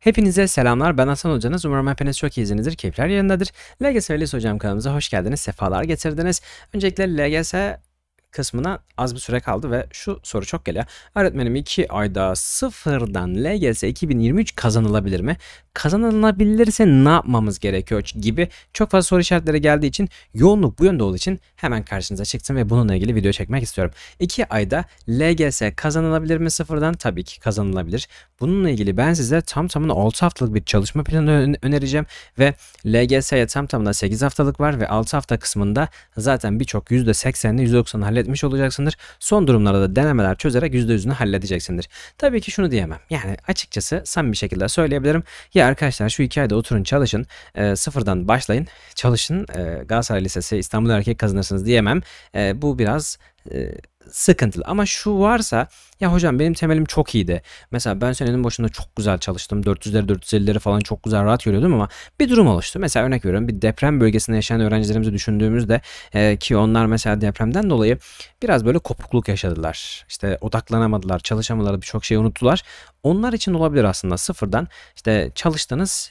Hepinize selamlar. Ben Hasan Hocanız. Umarım hepiniz çok iyisinizdir. Keyifler yerindedir. LGS Velis Hocam kanalımıza hoş geldiniz. Sefalar getirdiniz. Öncelikle LGS kısmına az bir süre kaldı ve şu soru çok geliyor. Öğretmenim 2 ayda sıfırdan LGS 2023 kazanılabilir mi? Kazanılabilirse ne yapmamız gerekiyor gibi çok fazla soru işaretleri geldiği için yoğunluk bu yönde olduğu için hemen karşınıza çıktım ve bununla ilgili video çekmek istiyorum. 2 ayda LGS kazanılabilir mi sıfırdan? Tabii ki kazanılabilir. Bununla ilgili ben size tam tamına 6 haftalık bir çalışma planı önereceğim ve LGS'ye tam tamına 8 haftalık var ve 6 hafta kısmında zaten birçok %80'ini %90'ını etmiş olacaksındır. Son durumlarda da denemeler çözerek %100'ünü halledeceksindir. Tabii ki şunu diyemem. Yani açıkçası samimi şekilde söyleyebilirim. Ya arkadaşlar şu hikayede oturun çalışın. E, sıfırdan başlayın. Çalışın. E, Galatasaray Lisesi İstanbul Erkek kazanırsınız diyemem. E, bu biraz sıkıntılı. Ama şu varsa ya hocam benim temelim çok iyiydi. Mesela ben senenin başında çok güzel çalıştım. 400'leri 450'leri falan çok güzel rahat görüyordum ama bir durum oluştu. Mesela örnek veriyorum bir deprem bölgesinde yaşayan öğrencilerimizi düşündüğümüzde e, ki onlar mesela depremden dolayı biraz böyle kopukluk yaşadılar. İşte odaklanamadılar, çalışamadılar, birçok şey unuttular. Onlar için olabilir aslında sıfırdan işte çalıştığınız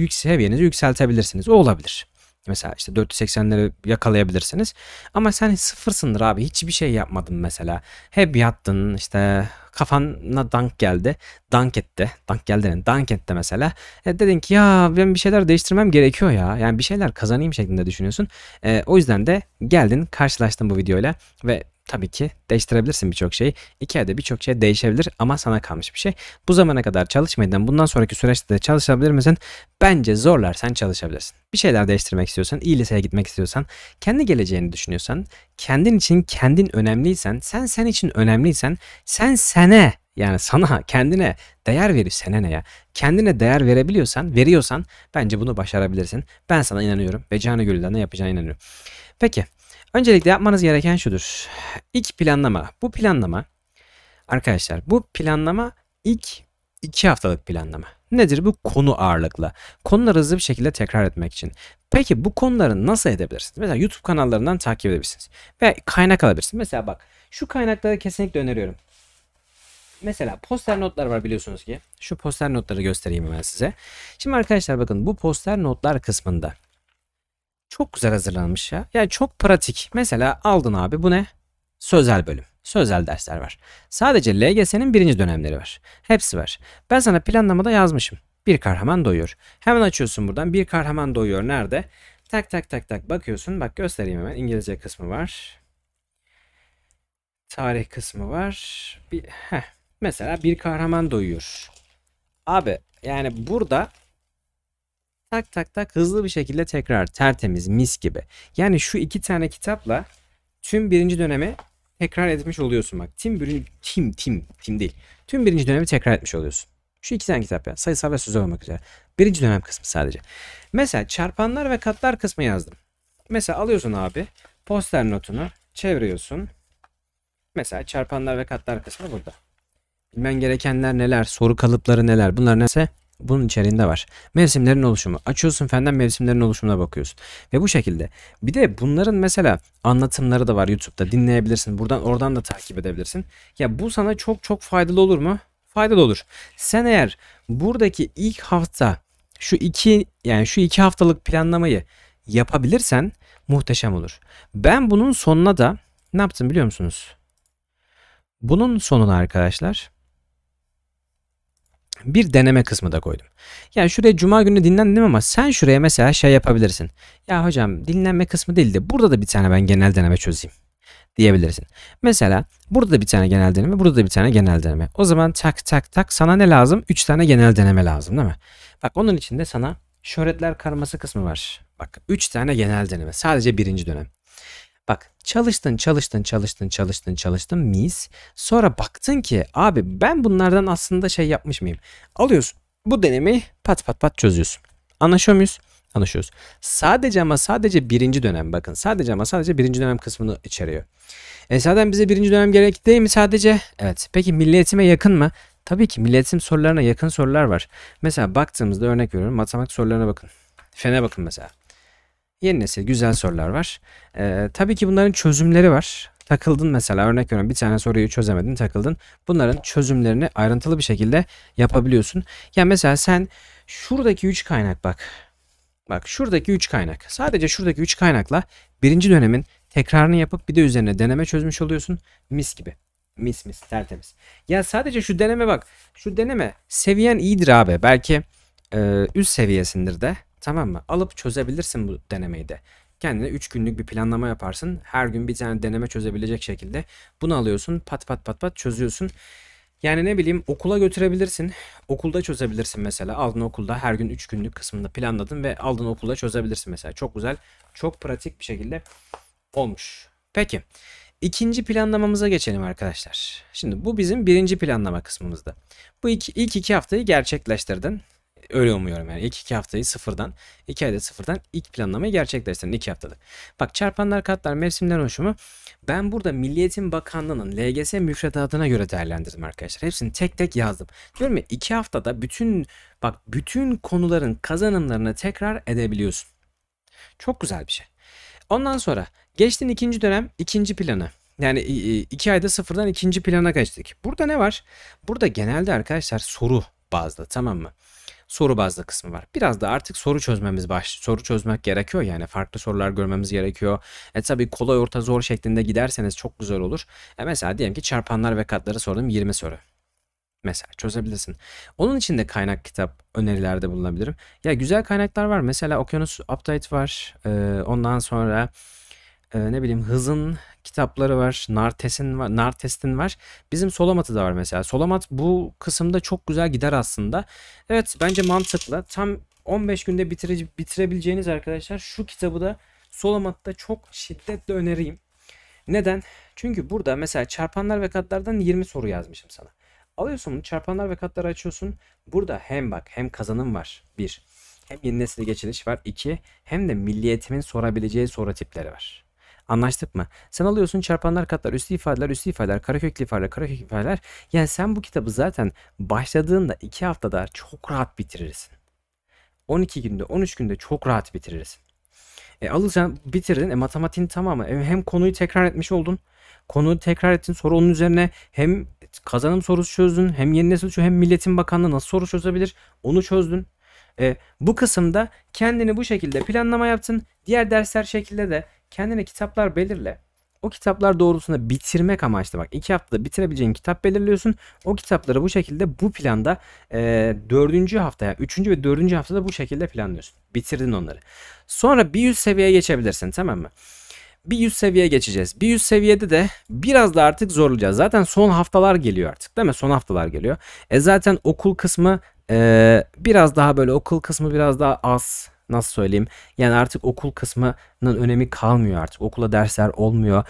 e, seviyenizi yükseltebilirsiniz. O olabilir. Mesela işte 480'leri yakalayabilirsiniz. Ama sen sıfırsındır abi. Hiçbir şey yapmadın mesela. Hep yattın işte kafana dank geldi. Dank etti. Dank geldi. dank etti mesela. E dedin ki ya ben bir şeyler değiştirmem gerekiyor ya. Yani bir şeyler kazanayım şeklinde düşünüyorsun. E, o yüzden de geldin karşılaştın bu videoyla ve tabii ki değiştirebilirsin birçok şeyi. İki ayda birçok şey değişebilir ama sana kalmış bir şey. Bu zamana kadar çalışmadan bundan sonraki süreçte de çalışabilir misin? Bence zorlar. Sen çalışabilirsin. Bir şeyler değiştirmek istiyorsan, iyi liseye gitmek istiyorsan, kendi geleceğini düşünüyorsan, kendin için kendin önemliysen, sen sen için önemliysen, sen sene yani sana kendine değer verir sene ne ya? Kendine değer verebiliyorsan, veriyorsan bence bunu başarabilirsin. Ben sana inanıyorum ve Canı Gül'den ne yapacağına inanıyorum. Peki Öncelikle yapmanız gereken şudur. İlk planlama. Bu planlama arkadaşlar bu planlama ilk 2 haftalık planlama. Nedir bu? Konu ağırlıklı? Konuları hızlı bir şekilde tekrar etmek için. Peki bu konuları nasıl edebilirsiniz? Mesela YouTube kanallarından takip edebilirsiniz. ve kaynak alabilirsiniz. Mesela bak şu kaynakları kesinlikle öneriyorum. Mesela poster notlar var biliyorsunuz ki. Şu poster notları göstereyim ben size. Şimdi arkadaşlar bakın bu poster notlar kısmında çok güzel hazırlanmış ya. Yani çok pratik. Mesela aldın abi bu ne? Sözel bölüm. Sözel dersler var. Sadece LGS'nin birinci dönemleri var. Hepsi var. Ben sana planlamada yazmışım. Bir kahraman doyuyor. Hemen açıyorsun buradan. Bir kahraman doyuyor nerede? Tak tak tak tak bakıyorsun. Bak göstereyim hemen. İngilizce kısmı var. Tarih kısmı var. Bir, heh. Mesela bir kahraman doyuyor. Abi yani burada tak tak tak hızlı bir şekilde tekrar tertemiz mis gibi. Yani şu iki tane kitapla tüm birinci dönemi tekrar etmiş oluyorsun bak. Tim birinci tim tim tim değil. Tüm birinci dönemi tekrar etmiş oluyorsun. Şu iki tane kitap ya. Sayısal ve söz olmak üzere. Birinci dönem kısmı sadece. Mesela çarpanlar ve katlar kısmı yazdım. Mesela alıyorsun abi poster notunu çeviriyorsun. Mesela çarpanlar ve katlar kısmı burada. Bilmen gerekenler neler, soru kalıpları neler bunlar neyse bunun içeriğinde var. Mevsimlerin oluşumu. Açıyorsun fenden mevsimlerin oluşumuna bakıyorsun. Ve bu şekilde. Bir de bunların mesela anlatımları da var YouTube'da. Dinleyebilirsin. Buradan oradan da takip edebilirsin. Ya bu sana çok çok faydalı olur mu? Faydalı olur. Sen eğer buradaki ilk hafta şu iki yani şu iki haftalık planlamayı yapabilirsen muhteşem olur. Ben bunun sonuna da ne yaptım biliyor musunuz? Bunun sonuna arkadaşlar bir deneme kısmı da koydum. Yani şuraya cuma günü dinlendim ama sen şuraya mesela şey yapabilirsin. Ya hocam dinlenme kısmı değil de burada da bir tane ben genel deneme çözeyim diyebilirsin. Mesela burada da bir tane genel deneme, burada da bir tane genel deneme. O zaman tak tak tak sana ne lazım? 3 tane genel deneme lazım değil mi? Bak onun içinde sana şöhretler karması kısmı var. Bak 3 tane genel deneme sadece birinci dönem. Bak çalıştın çalıştın çalıştın çalıştın çalıştın mis. Sonra baktın ki abi ben bunlardan aslında şey yapmış mıyım? Alıyorsun bu denemi pat pat pat çözüyorsun. Anlaşıyor muyuz? Anlaşıyoruz. Sadece ama sadece birinci dönem bakın. Sadece ama sadece birinci dönem kısmını içeriyor. E zaten bize birinci dönem gerek değil mi sadece? Evet. Peki milliyetime yakın mı? Tabii ki milliyetim sorularına yakın sorular var. Mesela baktığımızda örnek veriyorum matematik sorularına bakın. Fene bakın mesela. Yeni nesil güzel sorular var. Ee, tabii ki bunların çözümleri var. Takıldın mesela örnek veriyorum bir tane soruyu çözemedin takıldın. Bunların çözümlerini ayrıntılı bir şekilde yapabiliyorsun. Yani mesela sen şuradaki 3 kaynak bak. Bak şuradaki 3 kaynak. Sadece şuradaki 3 kaynakla birinci dönemin tekrarını yapıp bir de üzerine deneme çözmüş oluyorsun. Mis gibi. Mis mis tertemiz. Ya sadece şu deneme bak. Şu deneme seviyen iyidir abi. Belki e, üst seviyesindir de Tamam mı? Alıp çözebilirsin bu denemeyi de. Kendine 3 günlük bir planlama yaparsın. Her gün bir tane deneme çözebilecek şekilde. Bunu alıyorsun pat pat pat pat çözüyorsun. Yani ne bileyim okula götürebilirsin. Okulda çözebilirsin mesela. Aldın okulda her gün 3 günlük kısmında planladın ve aldın okulda çözebilirsin mesela. Çok güzel, çok pratik bir şekilde olmuş. Peki ikinci planlamamıza geçelim arkadaşlar. Şimdi bu bizim birinci planlama kısmımızda. Bu iki, ilk iki haftayı gerçekleştirdin öyle umuyorum yani. İlk iki haftayı sıfırdan, iki ayda sıfırdan ilk planlamayı gerçekleştirin iki haftalık. Bak çarpanlar katlar mevsimler oluşumu ben burada Milliyetin Bakanlığı'nın LGS müfredatına göre değerlendirdim arkadaşlar. Hepsini tek tek yazdım. Diyorum ya iki haftada bütün bak bütün konuların kazanımlarını tekrar edebiliyorsun. Çok güzel bir şey. Ondan sonra geçtin ikinci dönem ikinci planı. Yani iki ayda sıfırdan ikinci plana geçtik. Burada ne var? Burada genelde arkadaşlar soru bazlı tamam mı? Soru bazlı kısmı var. Biraz da artık soru çözmemiz başlıyor soru çözmek gerekiyor yani farklı sorular görmemiz gerekiyor. E tabi kolay orta zor şeklinde giderseniz çok güzel olur. E mesela diyelim ki çarpanlar ve katları sordum 20 soru. Mesela çözebilirsin. Onun için de kaynak kitap önerilerde bulunabilirim. Ya güzel kaynaklar var. Mesela Okyanus Update var. Ee, ondan sonra e, ne bileyim Hız'ın kitapları var. Nartes'in var. Nartes'in var. Bizim Solomat'ı da var mesela. Solomat bu kısımda çok güzel gider aslında. Evet bence mantıklı. Tam 15 günde bitirici, bitirebileceğiniz arkadaşlar şu kitabı da Solomat'ta çok şiddetle önereyim. Neden? Çünkü burada mesela çarpanlar ve katlardan 20 soru yazmışım sana. Alıyorsun bunu çarpanlar ve katları açıyorsun. Burada hem bak hem kazanım var. Bir. Hem yeni nesil geçiliş var. iki Hem de milliyetimin sorabileceği soru tipleri var. Anlaştık mı? Sen alıyorsun çarpanlar katlar, üstü ifadeler, üstü ifadeler, karaköklü ifadeler, karaköklü ifadeler. Yani sen bu kitabı zaten başladığında 2 haftada çok rahat bitirirsin. 12 günde, 13 günde çok rahat bitirirsin. E alacaksın, bitirdin. E matematiğin tamamı. E, hem konuyu tekrar etmiş oldun. Konuyu tekrar ettin. soru onun üzerine hem kazanım sorusu çözdün. Hem yeni nesil çözdün. Hem milletin bakanlığı nasıl soru çözebilir? Onu çözdün. E, bu kısımda kendini bu şekilde planlama yaptın. Diğer dersler şekilde de Kendine kitaplar belirle. O kitaplar doğrultusunda bitirmek amaçlı bak. iki haftada bitirebileceğin kitap belirliyorsun. O kitapları bu şekilde bu planda e, dördüncü haftaya, üçüncü ve dördüncü haftada bu şekilde planlıyorsun. Bitirdin onları. Sonra bir yüz seviyeye geçebilirsin tamam mı? bir yüz seviyeye geçeceğiz. Bir yüz seviyede de biraz da artık zorlayacağız. Zaten son haftalar geliyor artık değil mi? Son haftalar geliyor. E zaten okul kısmı e, biraz daha böyle okul kısmı biraz daha az nasıl söyleyeyim? Yani artık okul kısmının önemi kalmıyor artık. Okula dersler olmuyor.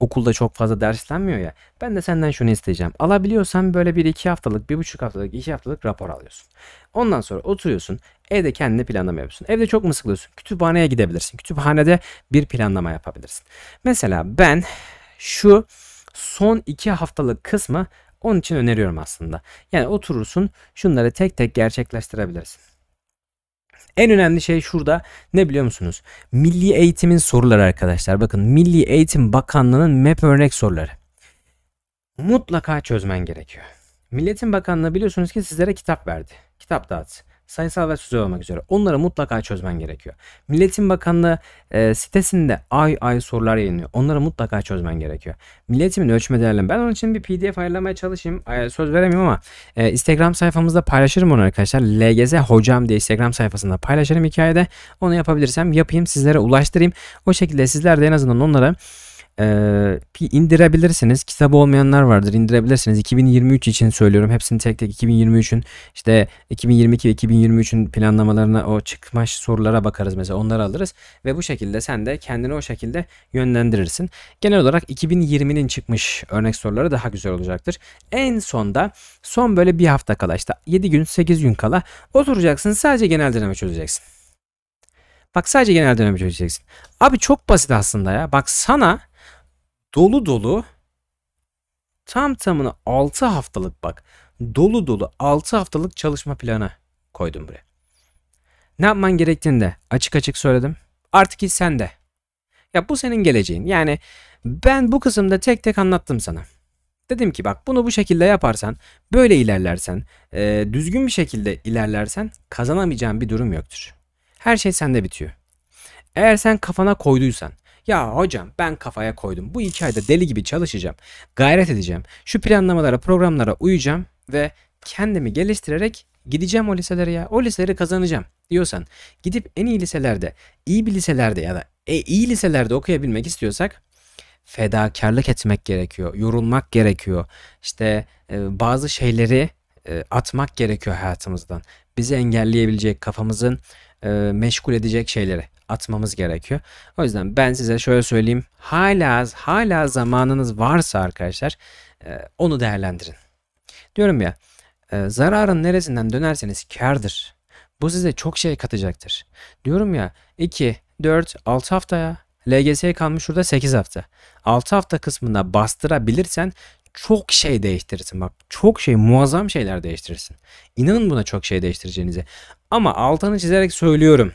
Okulda çok fazla derslenmiyor ya. Ben de senden şunu isteyeceğim. Alabiliyorsan böyle bir iki haftalık, bir buçuk haftalık, iki haftalık rapor alıyorsun. Ondan sonra oturuyorsun. Evde kendine planlama yapıyorsun. Evde çok mu sıkılıyorsun? Kütüphaneye gidebilirsin. Kütüphanede bir planlama yapabilirsin. Mesela ben şu son iki haftalık kısmı onun için öneriyorum aslında. Yani oturursun şunları tek tek gerçekleştirebilirsin. En önemli şey şurada ne biliyor musunuz? Milli Eğitim'in soruları arkadaşlar. Bakın Milli Eğitim Bakanlığı'nın MEP örnek soruları. Mutlaka çözmen gerekiyor. Milli Eğitim Bakanlığı biliyorsunuz ki sizlere kitap verdi. Kitap dağıt sayısal ve sözel olmak üzere onları mutlaka çözmen gerekiyor. Milletin Bakanlığı e, sitesinde ay ay sorular yayınlıyor. Onları mutlaka çözmen gerekiyor. Milletimin ölçme değerleme. Ben onun için bir pdf ayarlamaya çalışayım. E, söz veremiyorum ama e, Instagram sayfamızda paylaşırım onu arkadaşlar. LGZ Hocam diye Instagram sayfasında paylaşırım hikayede. Onu yapabilirsem yapayım sizlere ulaştırayım. O şekilde sizler de en azından onlara ee, bir indirebilirsiniz. Kitabı olmayanlar vardır. indirebilirsiniz. 2023 için söylüyorum. Hepsini tek tek 2023'ün işte 2022 ve 2023'ün planlamalarına o çıkmış sorulara bakarız mesela. Onları alırız ve bu şekilde sen de kendini o şekilde yönlendirirsin. Genel olarak 2020'nin çıkmış örnek soruları daha güzel olacaktır. En sonda son böyle bir hafta kala işte 7 gün 8 gün kala oturacaksın sadece genel deneme çözeceksin. Bak sadece genel deneme çözeceksin. Abi çok basit aslında ya. Bak sana dolu dolu tam tamına 6 haftalık bak dolu dolu 6 haftalık çalışma planı koydum buraya. Ne yapman gerektiğini de açık açık söyledim. Artık hiç sende. Ya bu senin geleceğin. Yani ben bu kısımda tek tek anlattım sana. Dedim ki bak bunu bu şekilde yaparsan, böyle ilerlersen, e, düzgün bir şekilde ilerlersen kazanamayacağın bir durum yoktur. Her şey sende bitiyor. Eğer sen kafana koyduysan, ya hocam ben kafaya koydum. Bu iki ayda deli gibi çalışacağım. Gayret edeceğim. Şu planlamalara, programlara uyacağım ve kendimi geliştirerek gideceğim o liselere ya. O liseleri kazanacağım diyorsan gidip en iyi liselerde, iyi bir liselerde ya da e, iyi liselerde okuyabilmek istiyorsak fedakarlık etmek gerekiyor. Yorulmak gerekiyor. İşte e, bazı şeyleri e, atmak gerekiyor hayatımızdan. Bizi engelleyebilecek kafamızın e, meşgul edecek şeyleri atmamız gerekiyor. O yüzden ben size şöyle söyleyeyim. Hala hala zamanınız varsa arkadaşlar e, onu değerlendirin. Diyorum ya e, zararın neresinden dönerseniz kardır. Bu size çok şey katacaktır. Diyorum ya 2, 4, 6 haftaya LGS'ye kalmış şurada 8 hafta. 6 hafta kısmına bastırabilirsen çok şey değiştirirsin. Bak çok şey muazzam şeyler değiştirirsin. İnanın buna çok şey değiştireceğinize. Ama altını çizerek söylüyorum.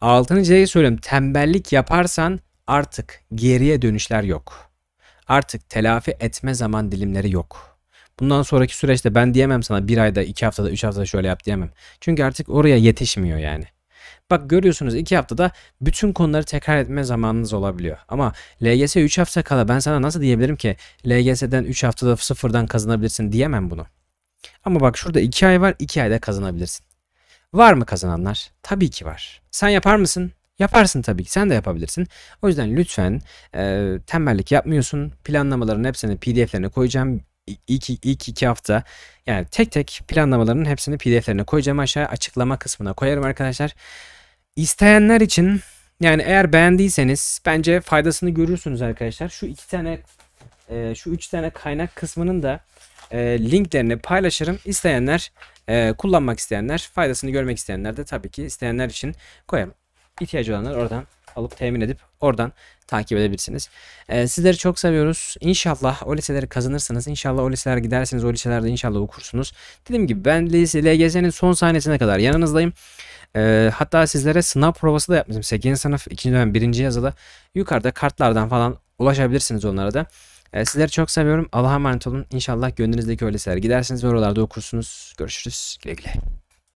Altını çizerek söylüyorum. Tembellik yaparsan artık geriye dönüşler yok. Artık telafi etme zaman dilimleri yok. Bundan sonraki süreçte ben diyemem sana bir ayda, iki haftada, üç haftada şöyle yap diyemem. Çünkü artık oraya yetişmiyor yani. Bak görüyorsunuz 2 haftada bütün konuları tekrar etme zamanınız olabiliyor. Ama LGS 3 hafta kala ben sana nasıl diyebilirim ki LGS'den 3 haftada sıfırdan kazanabilirsin diyemem bunu. Ama bak şurada 2 ay var 2 ayda kazanabilirsin. Var mı kazananlar? Tabii ki var. Sen yapar mısın? Yaparsın tabii ki sen de yapabilirsin. O yüzden lütfen e, tembellik yapmıyorsun. Planlamaların hepsini pdf'lerine koyacağım. İlk, ilk iki hafta yani tek tek planlamaların hepsini pdf'lerine koyacağım aşağı açıklama kısmına koyarım arkadaşlar. İsteyenler için yani eğer beğendiyseniz bence faydasını görürsünüz arkadaşlar. Şu iki tane e, şu üç tane kaynak kısmının da e, linklerini paylaşırım. İsteyenler e, kullanmak isteyenler faydasını görmek isteyenler de tabii ki isteyenler için koyarım ihtiyacı olanlar oradan alıp temin edip oradan takip edebilirsiniz. Ee, sizleri çok seviyoruz. İnşallah o liseleri kazanırsınız. İnşallah o liseler gidersiniz. O liselerde inşallah okursunuz. Dediğim gibi ben lise LGS'nin son sahnesine kadar yanınızdayım. Ee, hatta sizlere sınav provası da yapmıştım. 8. sınıf 2. dönem 1. yazıda yukarıda kartlardan falan ulaşabilirsiniz onlara da. Ee, sizleri çok seviyorum. Allah'a emanet olun. İnşallah gönlünüzdeki o liseler gidersiniz ve oralarda okursunuz. Görüşürüz. Güle güle.